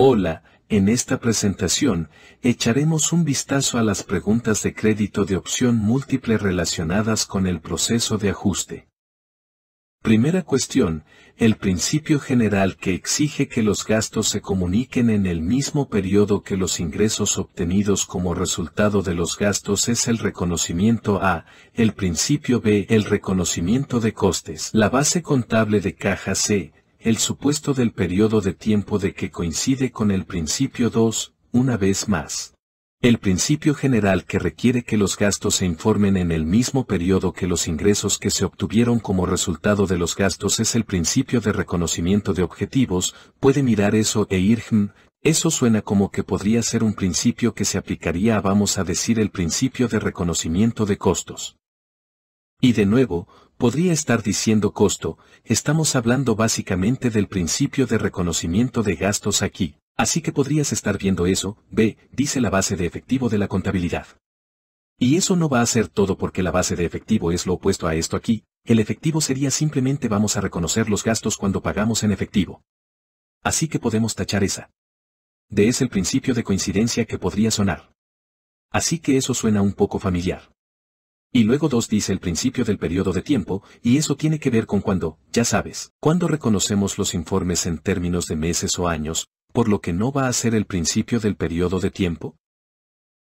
Hola, en esta presentación, echaremos un vistazo a las preguntas de crédito de opción múltiple relacionadas con el proceso de ajuste. Primera cuestión, el principio general que exige que los gastos se comuniquen en el mismo periodo que los ingresos obtenidos como resultado de los gastos es el reconocimiento A, el principio B, el reconocimiento de costes, la base contable de caja C, el supuesto del periodo de tiempo de que coincide con el principio 2, una vez más. El principio general que requiere que los gastos se informen en el mismo periodo que los ingresos que se obtuvieron como resultado de los gastos es el principio de reconocimiento de objetivos, puede mirar eso e ir hmm, eso suena como que podría ser un principio que se aplicaría a vamos a decir el principio de reconocimiento de costos. Y de nuevo, Podría estar diciendo costo, estamos hablando básicamente del principio de reconocimiento de gastos aquí, así que podrías estar viendo eso, B, dice la base de efectivo de la contabilidad. Y eso no va a ser todo porque la base de efectivo es lo opuesto a esto aquí, el efectivo sería simplemente vamos a reconocer los gastos cuando pagamos en efectivo. Así que podemos tachar esa. D es el principio de coincidencia que podría sonar. Así que eso suena un poco familiar. Y luego 2 dice el principio del periodo de tiempo, y eso tiene que ver con cuando, ya sabes, cuando reconocemos los informes en términos de meses o años, por lo que no va a ser el principio del periodo de tiempo.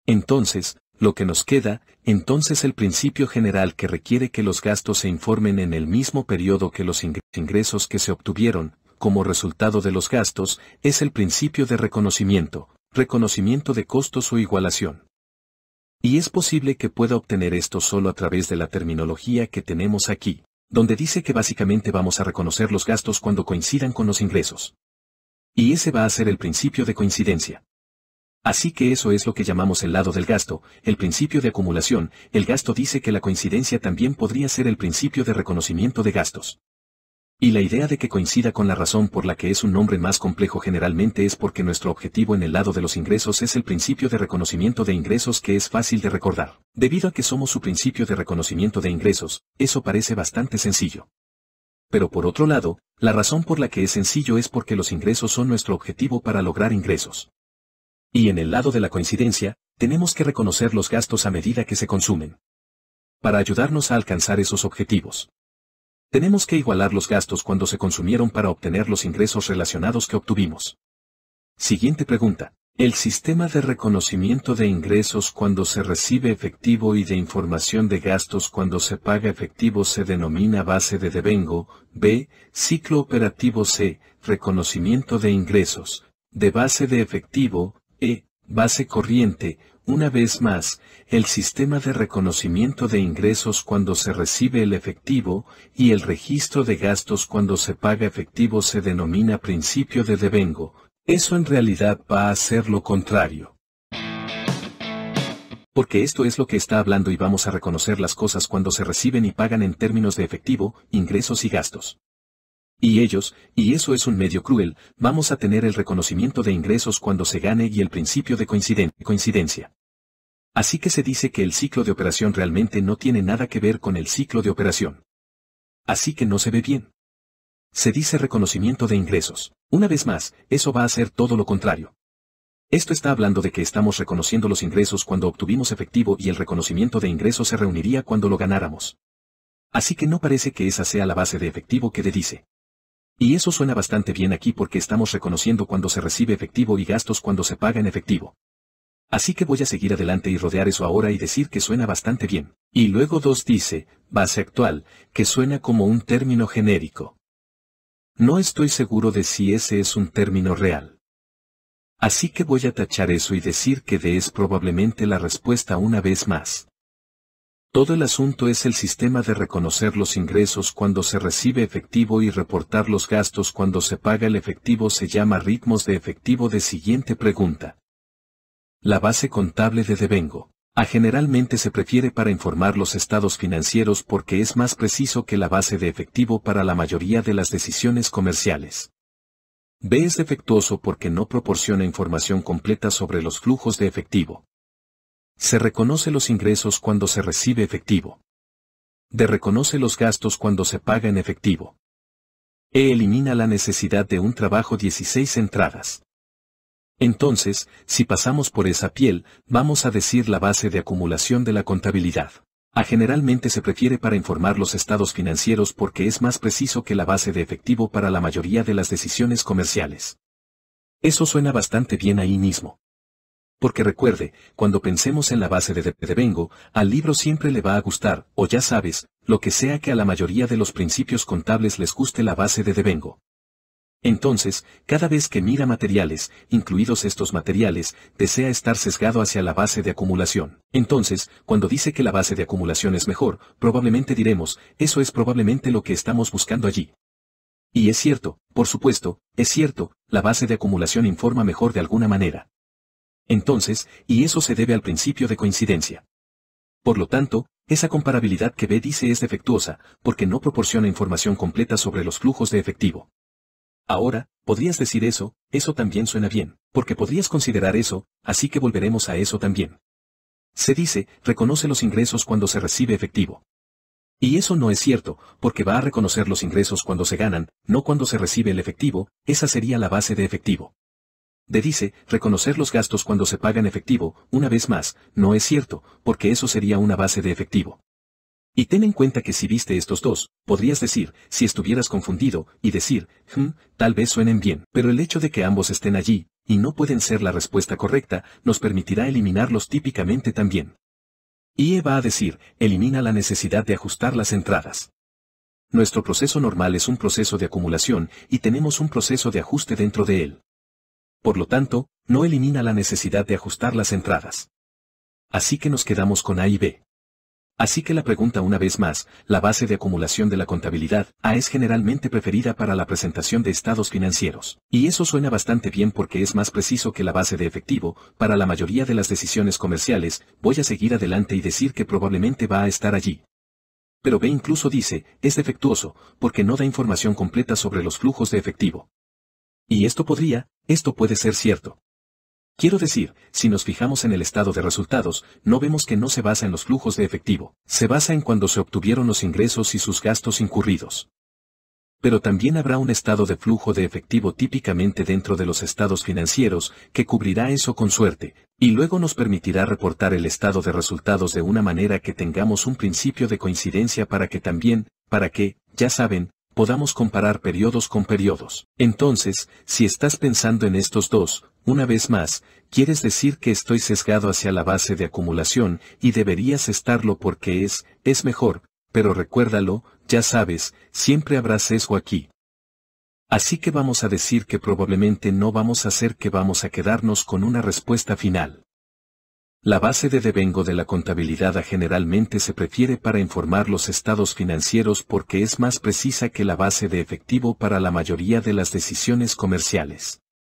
Entonces, lo que nos queda, entonces el principio general que requiere que los gastos se informen en el mismo periodo que los ingresos que se obtuvieron, como resultado de los gastos, es el principio de reconocimiento, reconocimiento de costos o igualación. Y es posible que pueda obtener esto solo a través de la terminología que tenemos aquí, donde dice que básicamente vamos a reconocer los gastos cuando coincidan con los ingresos. Y ese va a ser el principio de coincidencia. Así que eso es lo que llamamos el lado del gasto, el principio de acumulación, el gasto dice que la coincidencia también podría ser el principio de reconocimiento de gastos. Y la idea de que coincida con la razón por la que es un nombre más complejo generalmente es porque nuestro objetivo en el lado de los ingresos es el principio de reconocimiento de ingresos que es fácil de recordar. Debido a que somos su principio de reconocimiento de ingresos, eso parece bastante sencillo. Pero por otro lado, la razón por la que es sencillo es porque los ingresos son nuestro objetivo para lograr ingresos. Y en el lado de la coincidencia, tenemos que reconocer los gastos a medida que se consumen. Para ayudarnos a alcanzar esos objetivos. Tenemos que igualar los gastos cuando se consumieron para obtener los ingresos relacionados que obtuvimos. Siguiente pregunta. El sistema de reconocimiento de ingresos cuando se recibe efectivo y de información de gastos cuando se paga efectivo se denomina base de devengo, B, ciclo operativo C, reconocimiento de ingresos, de base de efectivo, E, base corriente, una vez más, el sistema de reconocimiento de ingresos cuando se recibe el efectivo y el registro de gastos cuando se paga efectivo se denomina principio de devengo, eso en realidad va a ser lo contrario. Porque esto es lo que está hablando y vamos a reconocer las cosas cuando se reciben y pagan en términos de efectivo, ingresos y gastos y ellos, y eso es un medio cruel, vamos a tener el reconocimiento de ingresos cuando se gane y el principio de coincidencia. Así que se dice que el ciclo de operación realmente no tiene nada que ver con el ciclo de operación. Así que no se ve bien. Se dice reconocimiento de ingresos. Una vez más, eso va a ser todo lo contrario. Esto está hablando de que estamos reconociendo los ingresos cuando obtuvimos efectivo y el reconocimiento de ingresos se reuniría cuando lo ganáramos. Así que no parece que esa sea la base de efectivo que le dice. Y eso suena bastante bien aquí porque estamos reconociendo cuando se recibe efectivo y gastos cuando se paga en efectivo. Así que voy a seguir adelante y rodear eso ahora y decir que suena bastante bien. Y luego 2 dice, base actual, que suena como un término genérico. No estoy seguro de si ese es un término real. Así que voy a tachar eso y decir que de es probablemente la respuesta una vez más. Todo el asunto es el sistema de reconocer los ingresos cuando se recibe efectivo y reportar los gastos cuando se paga el efectivo se llama ritmos de efectivo de siguiente pregunta. La base contable de devengo. A generalmente se prefiere para informar los estados financieros porque es más preciso que la base de efectivo para la mayoría de las decisiones comerciales. B es defectuoso porque no proporciona información completa sobre los flujos de efectivo. Se reconoce los ingresos cuando se recibe efectivo. De reconoce los gastos cuando se paga en efectivo. E elimina la necesidad de un trabajo 16 entradas. Entonces, si pasamos por esa piel, vamos a decir la base de acumulación de la contabilidad. A generalmente se prefiere para informar los estados financieros porque es más preciso que la base de efectivo para la mayoría de las decisiones comerciales. Eso suena bastante bien ahí mismo porque recuerde, cuando pensemos en la base de, Devengo, al libro siempre le va a gustar, o ya sabes, lo que sea que a la mayoría de los principios contables les guste la base de Devengo. Entonces, cada vez que mira materiales, incluidos estos materiales, desea estar sesgado hacia la base de acumulación. Entonces, cuando dice que la base de acumulación es mejor, probablemente diremos, eso es probablemente lo que estamos buscando allí. Y es cierto, por supuesto, es cierto, la base de acumulación informa mejor de alguna manera entonces, y eso se debe al principio de coincidencia. Por lo tanto, esa comparabilidad que B dice es defectuosa, porque no proporciona información completa sobre los flujos de efectivo. Ahora, podrías decir eso, eso también suena bien, porque podrías considerar eso, así que volveremos a eso también. Se dice, reconoce los ingresos cuando se recibe efectivo. Y eso no es cierto, porque va a reconocer los ingresos cuando se ganan, no cuando se recibe el efectivo, esa sería la base de efectivo de dice, reconocer los gastos cuando se pagan efectivo, una vez más, no es cierto, porque eso sería una base de efectivo. Y ten en cuenta que si viste estos dos, podrías decir, si estuvieras confundido, y decir, hmm, tal vez suenen bien, pero el hecho de que ambos estén allí, y no pueden ser la respuesta correcta, nos permitirá eliminarlos típicamente también. IE va a decir, elimina la necesidad de ajustar las entradas. Nuestro proceso normal es un proceso de acumulación y tenemos un proceso de ajuste dentro de él por lo tanto, no elimina la necesidad de ajustar las entradas. Así que nos quedamos con A y B. Así que la pregunta una vez más, la base de acumulación de la contabilidad A es generalmente preferida para la presentación de estados financieros, y eso suena bastante bien porque es más preciso que la base de efectivo, para la mayoría de las decisiones comerciales, voy a seguir adelante y decir que probablemente va a estar allí. Pero B incluso dice, es defectuoso, porque no da información completa sobre los flujos de efectivo. Y esto podría, esto puede ser cierto. Quiero decir, si nos fijamos en el estado de resultados, no vemos que no se basa en los flujos de efectivo, se basa en cuando se obtuvieron los ingresos y sus gastos incurridos. Pero también habrá un estado de flujo de efectivo típicamente dentro de los estados financieros, que cubrirá eso con suerte, y luego nos permitirá reportar el estado de resultados de una manera que tengamos un principio de coincidencia para que también, para que, ya saben, podamos comparar periodos con periodos. Entonces, si estás pensando en estos dos, una vez más, quieres decir que estoy sesgado hacia la base de acumulación y deberías estarlo porque es, es mejor, pero recuérdalo, ya sabes, siempre habrá sesgo aquí. Así que vamos a decir que probablemente no vamos a hacer que vamos a quedarnos con una respuesta final. La base de devengo de la contabilidad generalmente se prefiere para informar los estados financieros porque es más precisa que la base de efectivo para la mayoría de las decisiones comerciales.